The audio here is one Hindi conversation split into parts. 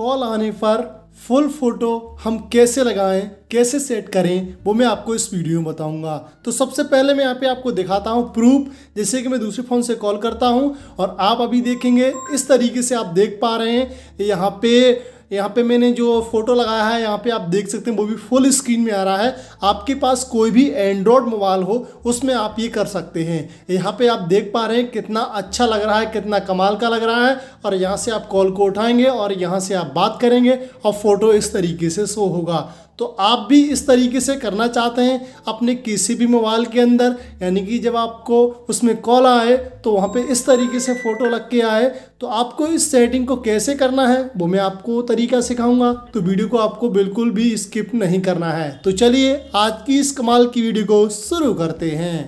कॉल आने पर फुल फोटो हम कैसे लगाएं कैसे सेट करें वो मैं आपको इस वीडियो में बताऊंगा तो सबसे पहले मैं यहाँ पे आपको दिखाता हूँ प्रूफ जैसे कि मैं दूसरे फ़ोन से कॉल करता हूँ और आप अभी देखेंगे इस तरीके से आप देख पा रहे हैं यहाँ पे यहाँ पे मैंने जो फ़ोटो लगाया है यहाँ पे आप देख सकते हैं वो भी फुल स्क्रीन में आ रहा है आपके पास कोई भी एंड्रॉयड मोबाइल हो उसमें आप ये कर सकते हैं यहाँ पे आप देख पा रहे हैं कितना अच्छा लग रहा है कितना कमाल का लग रहा है और यहाँ से आप कॉल को उठाएंगे और यहाँ से आप बात करेंगे और फ़ोटो इस तरीके से शो होगा तो आप भी इस तरीके से करना चाहते हैं अपने किसी भी मोबाइल के अंदर यानी कि जब आपको उसमें कॉल आए तो वहाँ पे इस तरीके से फ़ोटो लग के आए तो आपको इस सेटिंग को कैसे करना है वो मैं आपको तरीका सिखाऊंगा तो वीडियो को आपको बिल्कुल भी स्किप नहीं करना है तो चलिए आज की इस कमाल की वीडियो को शुरू करते हैं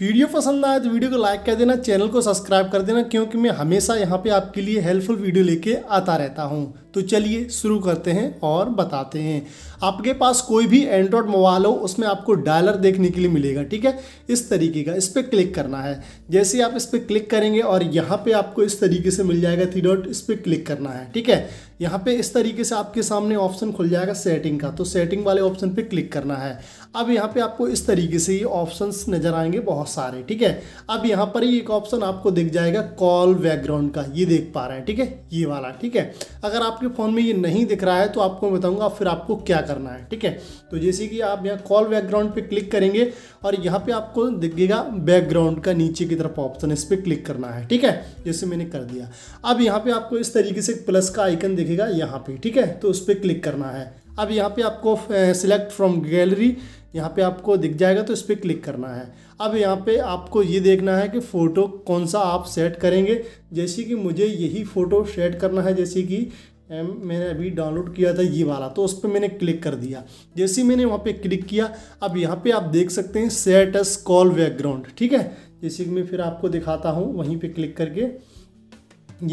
वीडियो पसंद आए तो वीडियो को लाइक कर देना चैनल को सब्सक्राइब कर देना क्योंकि मैं हमेशा यहाँ पे आपके लिए हेल्पफुल वीडियो लेके आता रहता हूँ तो चलिए शुरू करते हैं और बताते हैं आपके पास कोई भी एंड्रॉयड मोबाइल हो उसमें आपको डायलर देखने के लिए मिलेगा ठीक है इस तरीके का इस पर क्लिक करना है जैसे आप इस पर क्लिक करेंगे और यहाँ पे आपको इस तरीके से मिल जाएगा थ्री डॉट इस पर क्लिक करना है ठीक है यहाँ पे इस तरीके से आपके सामने ऑप्शन खुल जाएगा सेटिंग का तो सेटिंग वाले ऑप्शन पे क्लिक करना है अब यहाँ पे आपको इस तरीके से ये ऑप्शंस नज़र आएंगे बहुत सारे ठीक है अब यहाँ पर ही एक ऑप्शन आपको दिख जाएगा कॉल बैकग्राउंड का ये देख पा रहे हैं ठीक है ये वाला ठीक है अगर आप आपके फ़ोन में ये नहीं दिख रहा है तो आपको मैं बताऊँगा फिर आपको क्या करना है ठीक है तो जैसे कि आप यहाँ कॉल बैकग्राउंड पे क्लिक करेंगे और यहाँ पे आपको दिखेगा बैकग्राउंड का नीचे की तरफ ऑप्शन इस पर क्लिक करना है ठीक है जैसे मैंने कर दिया अब यहाँ पर आपको इस तरीके से प्लस का आइकन दिखेगा यहाँ पर ठीक है तो उस पर क्लिक करना है अब यहाँ पे आपको सिलेक्ट फ्रॉम गैलरी यहाँ पे आपको दिख जाएगा तो इस पर क्लिक करना है अब यहाँ पे आपको ये देखना है कि फ़ोटो कौन सा आप सेट करेंगे जैसे कि मुझे यही फ़ोटो सेट करना है जैसे कि मैंने अभी डाउनलोड किया था ये वाला तो उस पर मैंने क्लिक कर दिया जैसे ही मैंने वहाँ पे क्लिक किया अब यहाँ पे आप देख सकते हैं सेट एस कॉल बैकग्राउंड ठीक है जैसे कि मैं फिर आपको दिखाता हूँ वहीं पे क्लिक करके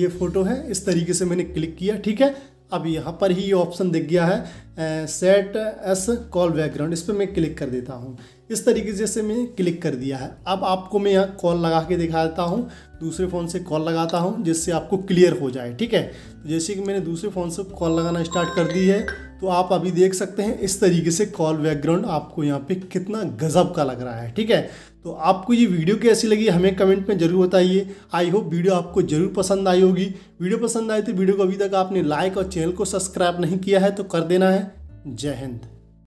ये फ़ोटो है इस तरीके से मैंने क्लिक किया ठीक है अब यहाँ पर ही ये ऑप्शन दिख गया है सेट एस कॉल बैकग्राउंड इस पर मैं क्लिक कर देता हूँ इस तरीके से से मैंने क्लिक कर दिया है अब आपको मैं यहाँ कॉल लगा के दिखा देता हूँ दूसरे फ़ोन से कॉल लगाता हूँ जिससे आपको क्लियर हो जाए ठीक है तो जैसे कि मैंने दूसरे फ़ोन से कॉल लगाना स्टार्ट कर दी है तो आप अभी देख सकते हैं इस तरीके से कॉल बैकग्राउंड आपको यहाँ पे कितना गज़ब का लग रहा है ठीक है तो आपको ये वीडियो कैसी लगी हमें कमेंट में ज़रूर बताइए आई होप वीडियो आपको ज़रूर पसंद आई होगी वीडियो पसंद आए तो वीडियो को अभी तक आपने लाइक और चैनल को सब्सक्राइब नहीं किया है तो कर देना है जय हिंद